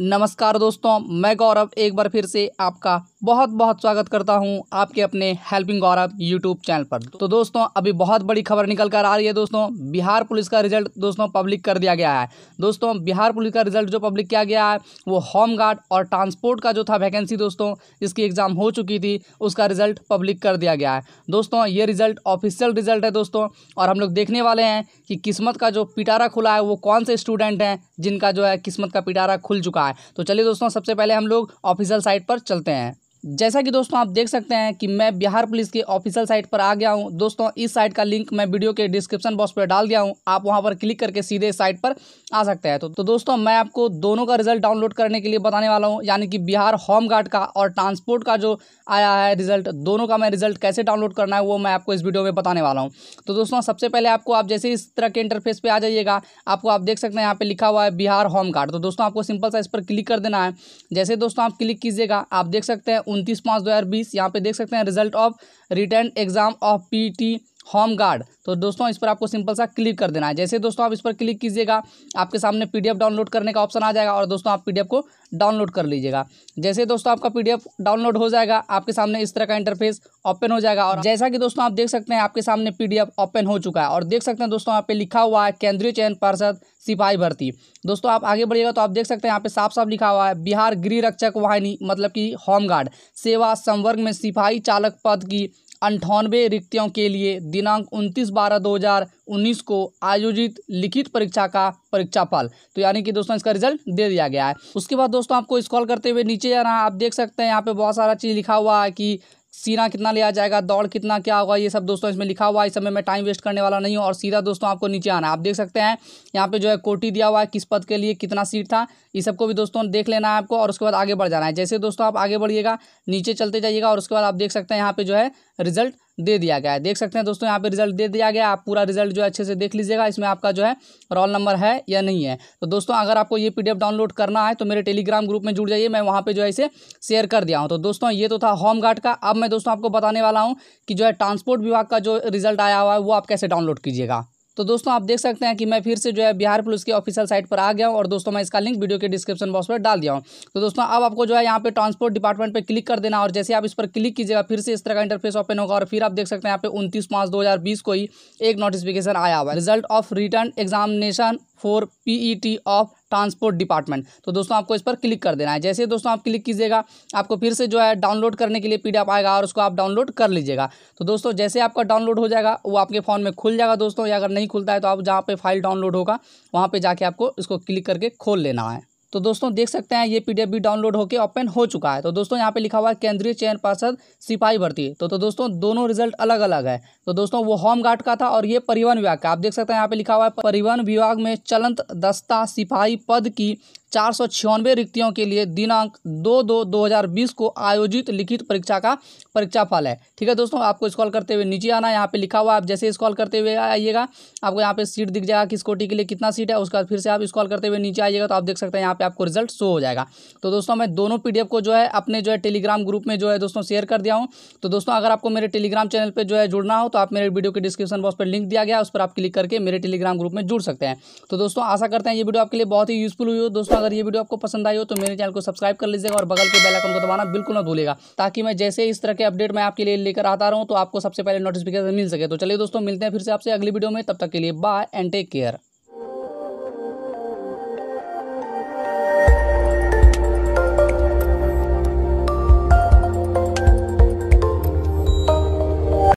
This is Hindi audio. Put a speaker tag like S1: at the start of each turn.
S1: नमस्कार दोस्तों मैं गौरव एक बार फिर से आपका बहुत बहुत स्वागत करता हूं आपके अपने हेल्पिंग गौरव यूट्यूब चैनल पर तो दोस्तों अभी बहुत बड़ी खबर निकल कर आ रही है दोस्तों बिहार पुलिस का रिजल्ट दोस्तों पब्लिक कर दिया गया है दोस्तों बिहार पुलिस का रिजल्ट जो पब्लिक किया गया है वो होम गार्ड और ट्रांसपोर्ट का जो था वैकेंसी दोस्तों जिसकी एग्ज़ाम हो चुकी थी उसका रिजल्ट पब्लिक कर दिया गया है दोस्तों ये रिजल्ट ऑफिशियल रिजल्ट है दोस्तों और हम लोग देखने वाले हैं कि किस्मत का जो पिटारा खुला है वो कौन से स्टूडेंट हैं जिनका जो है किस्मत का पिटारा खुल चुका है तो चलिए दोस्तों सबसे पहले हम लोग ऑफिशियल साइट पर चलते हैं जैसा कि दोस्तों आप देख सकते हैं कि मैं बिहार पुलिस के ऑफिशियल साइट पर आ गया हूं दोस्तों इस साइट का लिंक मैं वीडियो के डिस्क्रिप्शन बॉक्स पर डाल दिया हूं आप वहां पर क्लिक करके सीधे साइट पर आ सकते हैं तो, तो दोस्तों मैं आपको दोनों का रिजल्ट डाउनलोड करने के लिए बताने वाला हूँ यानी कि बिहार होम गार्ड का और ट्रांसपोर्ट का जो आया है रिजल्ट दोनों का मैं रिजल्ट कैसे डाउनलोड करना है वो मैं आपको इस वीडियो में बताने वाला हूँ तो दोस्तों सबसे पहले आपको आप जैसे इस तरह के इंटरफेस पर आ जाइएगा आपको आप देख सकते हैं यहाँ पर लिखा हुआ है बिहार होम गार्ड तो दोस्तों आपको सिंपल सा इस पर क्लिक कर देना है जैसे दोस्तों आप क्लिक कीजिएगा आप देख सकते हैं उनतीस पाँच दो हज़ार बीस यहाँ पे देख सकते हैं result of written exam of P T home guard तो दोस्तों इस पर आपको सिंपल सा क्लिक कर देना है जैसे दोस्तों आप इस पर क्लिक कीजिएगा आपके सामने पीडीएफ डाउनलोड करने का ऑप्शन आ जाएगा और दोस्तों आप पीडीएफ को डाउनलोड कर लीजिएगा जैसे दोस्तों आपका पीडीएफ डाउनलोड हो जाएगा आपके सामने इस तरह का इंटरफेस ओपन हो जाएगा और जैसा कि दोस्तों आप देख सकते हैं आपके सामने पीडीएफ ओपन हो चुका है और देख सकते हैं दोस्तों यहाँ पे लिखा हुआ है केंद्रीय चयन पार्षद सिपाही भर्ती दोस्तों आप आगे बढ़िएगा तो आप देख सकते हैं यहाँ पे साफ साफ लिखा हुआ है बिहार गृह रक्षक वाहिनी मतलब कि होमगार्ड सेवा संवर्ग में सिपाही चालक पद की अंठानवे रिक्तियों के लिए दिनांक 29 बारह 2019 को आयोजित लिखित परीक्षा का परीक्षा पल तो यानी कि दोस्तों इसका रिजल्ट दे दिया गया है उसके बाद दोस्तों आपको स्कॉल करते हुए नीचे जाना आप देख सकते हैं यहाँ पे बहुत सारा चीज़ लिखा हुआ है कि सीना कितना लिया जाएगा दौड़ कितना क्या होगा ये सब दोस्तों इसमें लिखा हुआ है इस समय मैं टाइम वेस्ट करने वाला नहीं हूँ और सीधा दोस्तों आपको नीचे आना आप देख सकते हैं यहाँ पे जो है कोटी दिया हुआ है किस पद के लिए कितना सीट था ये सबको भी दोस्तों देख लेना है आपको और उसके बाद आगे बढ़ जाना है जैसे दोस्तों आप आगे बढ़िएगा नीचे चलते जाइएगा और उसके बाद आप देख सकते हैं यहाँ पे जो है रिजल्ट दे दिया गया है देख सकते हैं दोस्तों यहाँ पे रिजल्ट दे दिया गया आप पूरा रिजल्ट जो है अच्छे से देख लीजिएगा इसमें आपका जो है रोल नंबर है या नहीं है तो दोस्तों अगर आपको ये पीडीएफ डाउनलोड करना है तो मेरे टेलीग्राम ग्रुप में जुड़ जाइए मैं वहाँ पे जो है इसे शेयर कर दिया हूँ तो दोस्तों ये तो था होम गार्ड का अब मैं दोस्तों आपको बताने वाला हूँ कि जो है ट्रांसपोर्ट विभाग का जो रिजल्ट आया हुआ है वो आप कैसे डाउनलोड कीजिएगा तो दोस्तों आप देख सकते हैं कि मैं फिर से जो है बिहार पुलिस की ऑफिशियल साइट पर आ गया हूँ और दोस्तों मैं इसका लिंक वीडियो के डिस्क्रिप्शन बॉक्स पर डाल दिया हूँ तो दोस्तों अब आपको जो है यहाँ पे ट्रांसपोर्ट डिपार्टमेंट पर क्लिक कर देना और जैसे आप इस पर क्लिक कीजिएगा फिर से इस तरह का इंटरफेस ओपन होगा और फिर आप देख सकते हैं यहाँ पे उनतीस पाँच दो को ही एक नोटिफिकेशन आया हुआ है result of written examination for T of transport department तो दोस्तों आपको इस पर क्लिक कर देना है जैसे दोस्तों आप क्लिक कीजिएगा आपको फिर से जो है डाउनलोड करने के लिए पी आएगा और उसको आप डाउनलोड कर लीजिएगा तो दोस्तों जैसे आपका डाउनलोड हो जाएगा वो आपके फ़ोन में खुल जाएगा दोस्तों या अगर नहीं खुलता है तो आप जहाँ पर फाइल डाउनलोड होगा वहाँ पर जाके आपको इसको क्लिक करके खोल लेना है तो दोस्तों देख सकते हैं ये पीडीएफ भी डाउनलोड होकर ओपन हो चुका है तो दोस्तों यहाँ पे लिखा हुआ है केंद्रीय चयन पार्षद सिपाही भर्ती तो तो दोस्तों दोनों रिजल्ट अलग अलग है तो दोस्तों वो होम गार्ड का था और ये परिवहन विभाग का आप देख सकते हैं यहाँ पे लिखा हुआ है परिवहन विभाग में चलंत दस्ता सिपाही पद की चार सौ छियानवे रिक्तियों के लिए दिनांक दो दो दो हज़ार बीस को आयोजित लिखित परीक्षा का परीक्षा फल है ठीक है दोस्तों आपको स्कॉल करते हुए नीचे आना यहाँ पे लिखा हुआ आप जैसे स्कॉल करते हुए आइएगा आपको यहाँ पे सीट दिख जाएगा किस कोटी के लिए कितना सीट है उसके बाद फिर से आप स्कॉल करते हुए नीचे आइएगा तो आप देख सकते हैं यहाँ पे आपको रिजल्ट शो हो जाएगा तो दोस्तों मैं दोनों पी को जो है अपने जो है टेलीग्राम ग्रुप में जो है दोस्तों शेयर कर दिया हूँ तो दोस्तों अगर आपको मेरे टेलीग्राम चैनल पर जो है जुड़ना हो तो आप मेरे वीडियो के डिस्क्रिप्शन बॉक्स पर लिंक दिया गया उस पर आप क्लिक करके मेरे टेलीग्राम ग्रुप में जुड़ सकते हैं तो दोस्तों आशा करते हैं ये वीडियो आपके लिए बहुत ही यूजफुल हुई हो दोस्तों अगर ये वीडियो आपको पसंद आई हो तो मेरे चैनल को सब्सक्राइब कर लीजिएगा और बगल के आइकन को दबाना बिल्कुल ना भूलेगा ताकि मैं जैसे इस तरह के अपडेट मैं आपके लिए लेकर आता रहूँ तो आपको सबसे पहले नोटिफिकेशन मिल सके तो चलिए दोस्तों मिलते हैं फिर से आपसे अगली वीडियो में तब तक के लिए बाय एंड टेक केयर